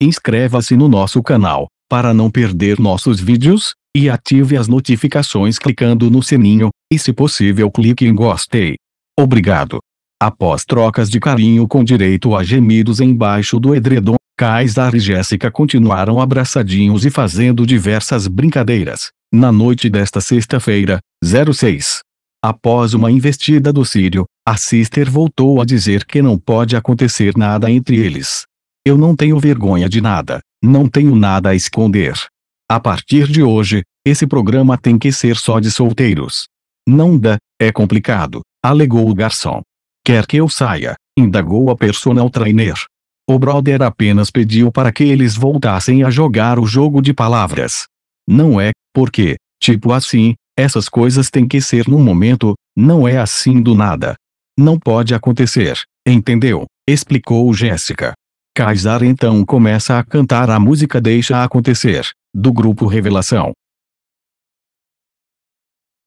Inscreva-se no nosso canal, para não perder nossos vídeos, e ative as notificações clicando no sininho, e se possível clique em gostei. Obrigado. Após trocas de carinho com direito a gemidos embaixo do edredom, Kaysar e Jéssica continuaram abraçadinhos e fazendo diversas brincadeiras. Na noite desta sexta-feira, 06. Após uma investida do Sírio, a Sister voltou a dizer que não pode acontecer nada entre eles. Eu não tenho vergonha de nada, não tenho nada a esconder. A partir de hoje, esse programa tem que ser só de solteiros. Não dá, é complicado, alegou o garçom. Quer que eu saia, indagou a personal trainer. O brother apenas pediu para que eles voltassem a jogar o jogo de palavras. Não é, porque, tipo assim, essas coisas têm que ser num momento, não é assim do nada. Não pode acontecer, entendeu? explicou Jéssica. Kaysar então começa a cantar a música Deixa Acontecer, do grupo Revelação.